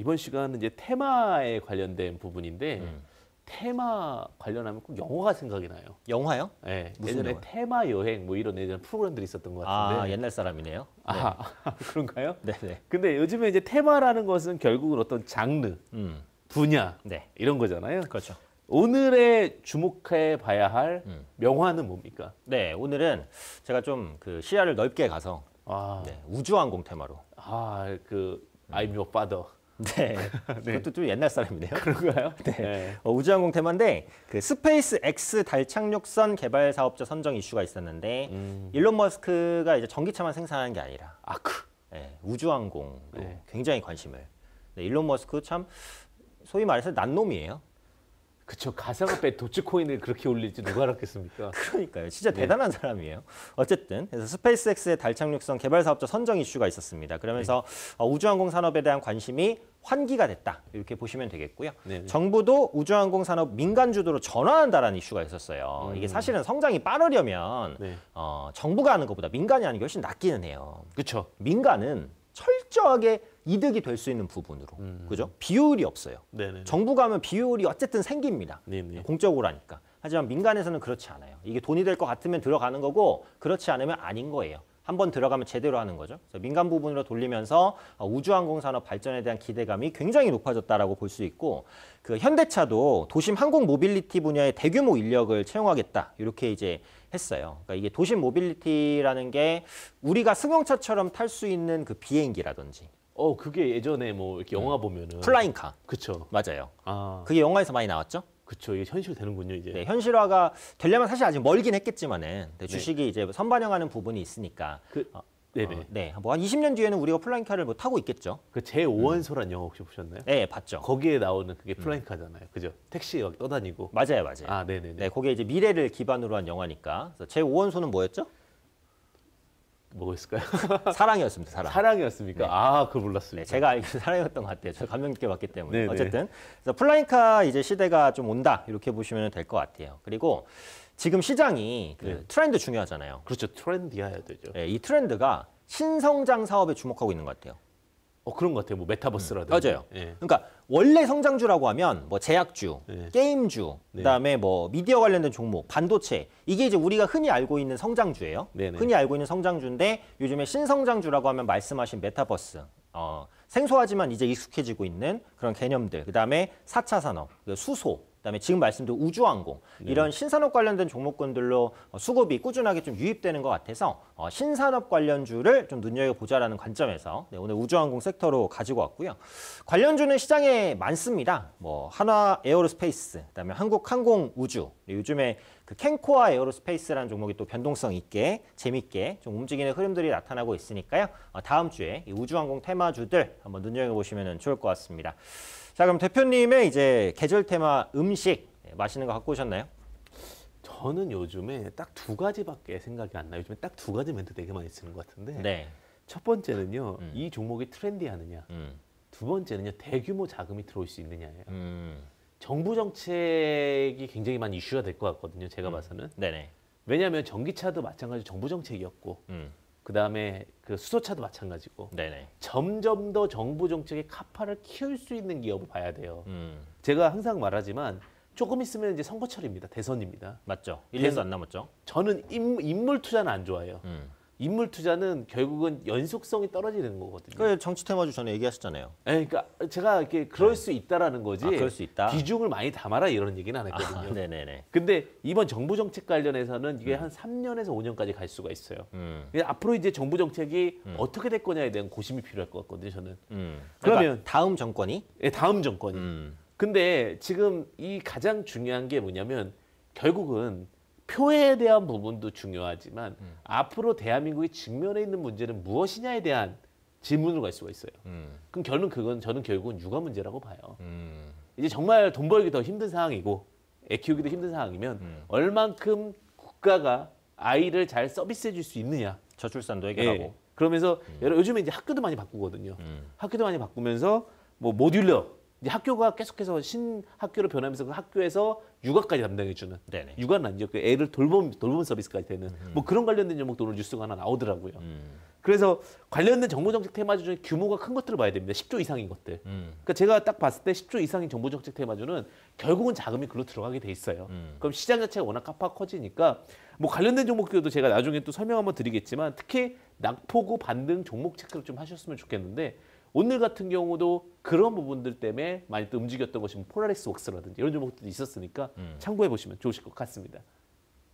이번 시간은 이제 테마에 관련된 부분인데 음. 테마 관련하면 꼭 영화가 생각이 나요. 영화요? 네. 예전에 영화? 테마 여행 뭐 이런 예전 프로그램들이 있었던 것 같은데. 아, 옛날 사람이네요. 아, 네. 아, 그런가요? 네, 네. 근데 요즘에 이제 테마라는 것은 결국은 어떤 장르, 음. 분야 네. 이런 거잖아요. 그렇죠. 오늘의 주목해 봐야 할 음. 명화는 뭡니까? 네, 오늘은 제가 좀그 시야를 넓게 가서 아. 네, 우주항공 테마로. 아, 그 I'm your 네. 네. 그것도 좀 옛날 사람이네요. 그런가요? 네. 네. 어, 우주항공 테마인데 그 스페이스 X 달 착륙선 개발 사업자 선정 이슈가 있었는데 음. 일론 머스크가 이제 전기차만 생산하는 게 아니라 아크 네, 예, 우주항공 네. 굉장히 관심을. 네, 일론 머스크 참 소위 말해서 난놈이에요. 그쵸 가상화폐 도치코인을 그렇게 올릴지 누가 알았겠습니까? 그러니까요. 진짜 네. 대단한 사람이에요. 어쨌든 그래서 스페이스X의 달 착륙선 개발 사업자 선정 이슈가 있었습니다. 그러면서 네. 어, 우주항공 산업에 대한 관심이 환기가 됐다 이렇게 보시면 되겠고요. 네네. 네. 정부도 우주항공 산업 민간 주도로 전환한다라는 이슈가 있었어요. 음. 이게 사실은 성장이 빠르려면 네. 어, 정부가 하는 것보다 민간이 하는 게 훨씬 낫기는 해요. 그렇죠. 민간은 철저하게 이득이 될 수 있는 부분으로 음. 그죠? 비효율이 없어요. 네네. 네, 네. 정부가 하면 비효율이 어쨌든 생깁니다. 네네. 공적으로 하니까. 하지만 민간에서는 그렇지 않아요. 이게 돈이 될 것 같으면 들어가는 거고 그렇지 않으면 아닌 거예요. 한번 들어가면 제대로 하는 거죠. 민간 부분으로 돌리면서 아, 우주항공 산업 발전에 대한 기대감이 굉장히 높아졌다라고 볼 수 있고 그 현대차도 도심 항공 모빌리티 분야의 대규모 인력을 채용하겠다 이렇게 이제 했어요. 그러니까 이게 도심 모빌리티라는 게 우리가 승용차처럼 탈 수 있는 그 비행기라든지 어 그게 예전에 뭐 이렇게 음. 영화 보면은 플라잉카. 그쵸. 맞아요. 아. 그게 영화에서 많이 나왔죠. 그렇죠. 이게 현실되는군요, 이제. 네, 현실화가 되려면 사실 아직 멀긴 했겠지만은 네. 주식이 이제 뭐 선반영하는 부분이 있으니까. 그, 어, 어 네네. 어, 네. 뭐 한 20년 뒤에는 우리가 플라잉카를 뭐 타고 있겠죠. 그 제5원소란 영화 혹시 보셨나요? 네, 봤죠. 거기에 나오는 그게 음. 플라잉카잖아요. 그죠? 택시 막 떠다니고. 맞아요, 맞아요. 아, 네네네. 네, 그게 이제 미래를 기반으로 한 영화니까. 제5원소는 뭐였죠? 뭐가 있을까요? 사랑이었습니다. 사랑. 사랑이었습니까? 네. 아, 그걸 몰랐습니다. 네, 제가 알기로 사랑이었던 것 같아요. 저 감명 깊게 봤기 때문에. 네네. 네. 어쨌든 그래서 플라잉카 이제 시대가 좀 온다 이렇게 보시면 될 것 같아요. 그리고 지금 시장이 그 네. 트렌드 중요하잖아요. 그렇죠. 트렌디해야 되죠. 네, 이 트렌드가 신성장 사업에 주목하고 있는 것 같아요. 어 그런 것 같아요. 뭐 메타버스라든지. 음, 맞아요. 예. 그러니까 원래 성장주라고 하면 뭐 제약주, 네. 게임주, 네. 그다음에 뭐 미디어 관련된 종목, 반도체 이게 이제 우리가 흔히 알고 있는 성장주예요. 네네. 네. 흔히 알고 있는 성장주인데 요즘에 신성장주라고 하면 말씀하신 메타버스, 어, 생소하지만 이제 익숙해지고 있는 그런 개념들, 그다음에 4차 산업, 수소 그다음에 지금 말씀드린 우주항공 네. 이런 신산업 관련된 종목군들로 어, 수급이 꾸준하게 좀 유입되는 것 같아서 어, 신산업 관련주를 좀 눈여겨보자라는 관점에서 네, 오늘 우주항공 섹터로 가지고 왔고요. 관련주는 시장에 많습니다. 뭐 한화 에어로스페이스, 그다음에 한국항공우주 네, 요즘에 그 캔코아 에어로스페이스라는 종목이 또 변동성 있게 재밌게 좀 움직이는 흐름들이 나타나고 있으니까요. 어, 다음 주에 이 우주항공 테마주들 한번 눈여겨보시면 좋을 것 같습니다. 자 그럼 대표님의 이제 계절 테마 음식 네, 맛있는 거 갖고 오셨나요? 저는 요즘에 딱 두 가지밖에 생각이 안 나요. 요즘에 딱 두 가지 멘트 되게 많이 쓰는 것 같은데 네. 첫 번째는요. 음. 이 종목이 트렌디하느냐. 음. 두 번째는요. 대규모 자금이 들어올 수 있느냐예요. 음. 정부 정책이 굉장히 많이 이슈가 될 것 같거든요. 제가 음. 봐서는. 네네. 왜냐하면 전기차도 마찬가지 정부 정책이었고, 음. 그 다음에 그 수소차도 마찬가지고. 네네. 점점 더 정부 정책의 카파를 키울 수 있는 기업을 봐야 돼요. 음. 제가 항상 말하지만 조금 있으면 이제 선거철입니다. 대선입니다. 맞죠. 1년도 안 남았죠. 저는 인, 물 투자는 안 좋아해요. 음. 인물 투자는 결국은 연속성이 떨어지는 거거든요. 그 정치 테마주 전에 얘기하셨잖아요. 네, 그러니까 제가 이렇게 그럴 네. 수 있다라는 거지. 아, 그럴 수 있다. 비중을 많이 담아라 이런 얘기는 안 했거든요. 아, 네네네. 근데 이번 정부 정책 관련해서는 이게 음. 한 3년에서 5년까지 갈 수가 있어요. 음. 앞으로 이제 정부 정책이 음. 어떻게 될 거냐에 대한 고심이 필요할 것 같거든요. 저는. 음. 그러니까 그러면 그러니까 다음 정권이? 네, 다음 정권이. 음. 근데 지금 이 가장 중요한 게 뭐냐면 결국은 표에 대한 부분도 중요하지만 음. 앞으로 대한민국이 직면해 있는 문제는 무엇이냐에 대한 질문으로 갈 수가 있어요. 음. 그럼 결론 그건 저는 결국은 육아 문제라고 봐요. 음. 이제 정말 돈 벌기 더 힘든 상황이고 애 키우기도 힘든 상황이면 음. 얼만큼 국가가 아이를 잘 서비스해 줄 수 있느냐. 저출산도 예. 해결하고. 예. 그러면서 음. 여러, 요즘에 이제 학교도 많이 바꾸거든요. 음. 학교도 많이 바꾸면서 뭐 모듈러 이제 학교가 계속해서 신학교로 변하면서 그 학교에서 육아까지 담당해주는 네네. 육아는 아니죠. 그 애를 돌봄 돌봄 서비스까지 되는 음. 뭐 그런 관련된 종목도 오늘 뉴스가 하나 나오더라고요. 음. 그래서 관련된 정보 정책 테마주 중에 규모가 큰 것들을 봐야 됩니다. 10조 이상인 것들. 음. 그러니까 제가 딱 봤을 때 10조 이상인 정보 정책 테마주는 결국은 자금이 그로 들어가게 돼 있어요. 음. 그럼 시장 자체가 워낙 카파 커지니까 뭐 관련된 종목들도 제가 나중에 또 설명 한번 드리겠지만 특히 낙포구 반등 종목 체크를 좀 하셨으면 좋겠는데 오늘 같은 경우도 그런 부분들 때문에 많이 또 움직였던 것이 뭐 폴라리스 웍스라든지 이런 종목들이 있었으니까 음. 참고해 보시면 좋으실 것 같습니다.